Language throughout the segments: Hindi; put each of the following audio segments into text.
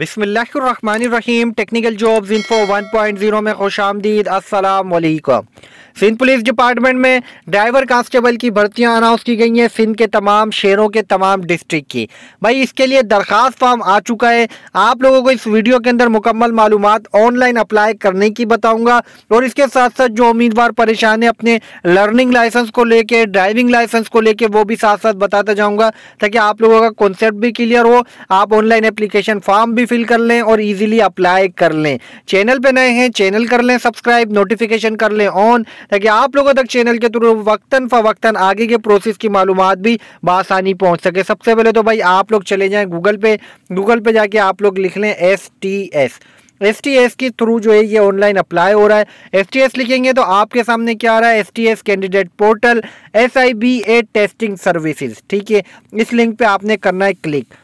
बिसमीम technical job info one point zero में खुश आमदीद असलकम सिंध पुलिस डिपार्टमेंट में ड्राइवर कांस्टेबल की भर्तियां अनाउंस की गई हैं सिंध के तमाम शहरों के तमाम डिस्ट्रिक्ट की भाई इसके लिए दरख्वास्त फॉर्म आ चुका है आप लोगों को इस वीडियो के अंदर मुकम्मल मालूम ऑनलाइन अप्लाई करने की बताऊँगा और इसके साथ साथ जो उम्मीदवार परेशान है अपने लर्निंग लाइसेंस को लेकर ड्राइविंग लाइसेंस को लेकर वो भी साथ साथ बताता जाऊँगा ताकि आप लोगों का कॉन्सेप्ट भी क्लियर हो आप ऑनलाइन एप्लीकेशन फॉर्म भी फिल कर लें और ईजिली अप्लाई कर लें चैनल पर नए हैं चैनल कर लें सब्सक्राइब नोटिफिकेशन कर लें ऑन ताकि आप लोगों तक चैनल के थ्रू वक्ता फवक्तन आगे के प्रोसेस की मालूम भी बसानी पहुँच सके सबसे पहले तो भाई आप लोग चले जाएँ गूगल पे गूगल पे जाके आप लोग लिख लें S T S S T S के थ्रू जो है ये ऑनलाइन अप्लाई हो रहा है एस टी एस लिखेंगे तो आपके सामने क्या आ रहा है S T S candidate portal S I B A testing services ठीक है इस लिंक पे आपने करना है क्लिक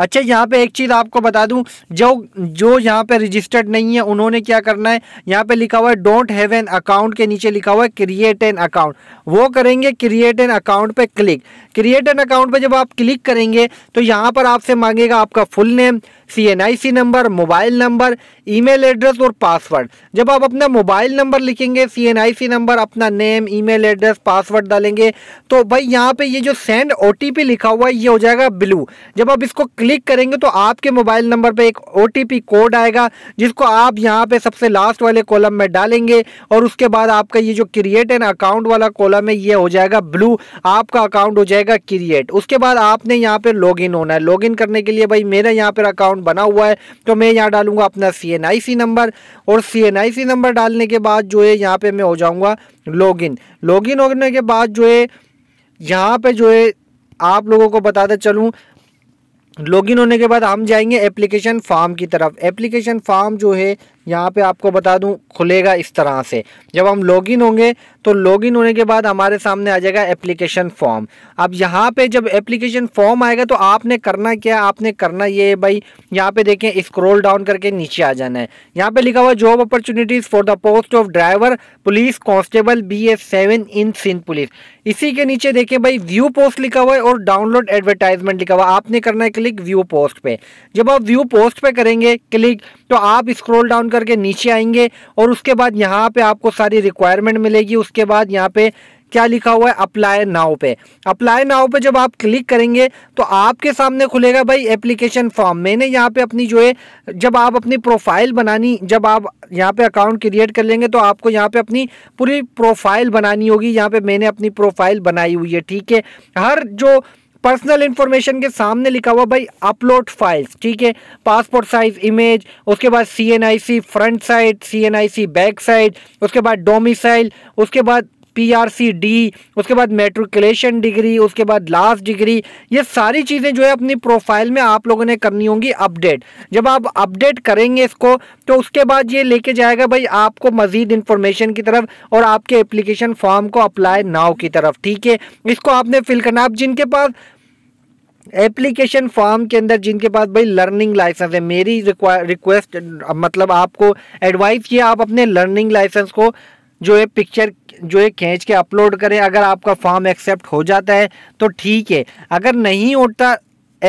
अच्छा यहाँ पे एक चीज़ आपको बता दूं जो जो यहाँ पे रजिस्टर्ड नहीं है उन्होंने क्या करना है यहाँ पे लिखा हुआ है डोंट हैव एन अकाउंट के नीचे लिखा हुआ है क्रिएट एन अकाउंट वो करेंगे क्रिएट एन अकाउंट पे क्लिक क्रिएट एन अकाउंट पे जब आप क्लिक करेंगे तो यहाँ पर आपसे मांगेगा आपका full name C number mobile number email address और पासवर्ड जब आप अपना मोबाइल नंबर लिखेंगे सी नंबर अपना नेम ईमेल एड्रेस पासवर्ड डालेंगे तो भाई यहाँ पे ये जो सेंड ओ लिखा हुआ है ये हो जाएगा ब्लू जब आप इसको क्लिक करेंगे तो आपके मोबाइल नंबर पर एक ओ कोड आएगा जिसको आप यहाँ पे सबसे लास्ट वाले कॉलम में डालेंगे और उसके बाद आपका ये जो क्रिएट एन अकाउंट वाला कॉलम है ये हो जाएगा ब्लू आपका अकाउंट हो जाएगा क्रिएट उसके बाद आपने यहाँ पे लॉगिन होना है लॉगिन करने के लिए भाई मेरा यहाँ पर अकाउंट अकाउंट बना हुआ है तो मैं यहाँ डालूंगा अपना सी नंबर और सी नंबर डालने के बाद जो है यहाँ पे मैं हो जाऊँगा लॉग इन लॉग इन होने के बाद जो है यहाँ पे जो है आप लोगों को बताते चलूँ लॉगिन होने के बाद हम जाएंगे एप्लीकेशन फॉर्म की तरफ एप्लीकेशन फॉर्म जो है यहाँ पे आपको बता दूँ खुलेगा इस तरह से जब हम लॉगिन होंगे तो लॉगिन होने के बाद हमारे सामने आ जाएगा एप्लीकेशन फॉर्म अब यहाँ पे जब एप्लीकेशन फॉर्म आएगा तो आपने करना क्या आपने करना ये है भाई यहाँ पे देखें स्क्रॉल डाउन करके नीचे आ जाना है यहाँ पे लिखा हुआ job opportunities for the post of driver police constable B S seven in Sindh police इसी के नीचे देखें भाई व्यू पोस्ट लिखा हुआ है और डाउनलोड एडवर्टाइजमेंट लिखा हुआ आपने करना है क्लिक व्यू पोस्ट पे जब आप व्यू पोस्ट पे करेंगे क्लिक तो आप स्क्रोल डाउन करके नीचे आएंगे और उसके बाद यहाँ पे आपको सारी रिक्वायरमेंट मिलेगी उसके बाद यहाँ पे क्या लिखा हुआ है अप्लाई नाउ पे अप्लाई नाउ पे जब आप क्लिक करेंगे तो आपके सामने खुलेगा भाई एप्लीकेशन फॉर्म मैंने यहाँ पे अपनी जो है जब आप अपनी प्रोफाइल बनानी जब आप यहाँ पे अकाउंट क्रिएट कर लेंगे तो आपको यहाँ पे अपनी पूरी प्रोफाइल बनानी होगी यहाँ पे मैंने अपनी प्रोफाइल बनाई हुई है ठीक है हर जो पर्सनल इन्फॉर्मेशन के सामने लिखा हुआ भाई अपलोड फाइल्स ठीक है पासपोर्ट साइज इमेज उसके बाद C front side C back side उसके बाद डोमिसाइल उसके बाद सी डी उसके बाद मेट्रिकुलेशन डिग्री उसके बाद लास्ट डिग्री ये सारी चीज़ें जो है अपनी प्रोफाइल में आप लोगों ने करनी होंगी अपडेट जब आप अपडेट करेंगे इसको तो उसके बाद ये लेके जाएगा भाई आपको मज़ीद इन्फॉर्मेशन की तरफ और आपके एप्लीकेशन फॉर्म को अप्लाई नाव की तरफ ठीक है इसको आपने फिल करना आप जिनके पास एप्लीकेशन फॉर्म के अंदर जिनके पास भाई लर्निंग लाइसेंस है मेरी रिक्वेस्ट मतलब आपको एडवाइस ये आप अपने लर्निंग लाइसेंस को जो है पिक्चर जो है खींच के अपलोड करें अगर आपका फॉर्म एक्सेप्ट हो जाता है तो ठीक है अगर नहीं उठता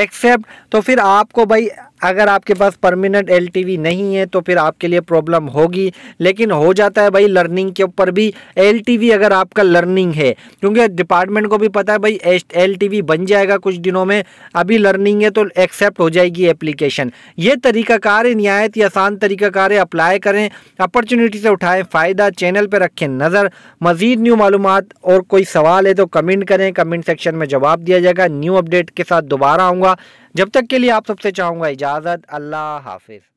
एक्सेप्ट तो फिर आपको भाई अगर आपके पास परमानेंट एल नहीं है तो फिर आपके लिए प्रॉब्लम होगी लेकिन हो जाता है भाई लर्निंग के ऊपर भी एल अगर आपका लर्निंग है क्योंकि डिपार्टमेंट को भी पता है भाई एल बन जाएगा कुछ दिनों में अभी लर्निंग है तो एक्सेप्ट हो जाएगी एप्लीकेशन ये तरीकाकार है नहायत ही आसान तरीकाकार है अप्लाई करें अपॉर्चुनिटी से उठाएं फ़ायदा चैनल पर रखें नज़र मज़ीद न्यू मालूम और कोई सवाल है तो कमेंट करें कमेंट सेक्शन में जवाब दिया जाएगा न्यू अपडेट के साथ दोबारा आऊँगा जब तक के लिए आप सबसे चाहूँगा इजाज़त अल्लाह हाफिज़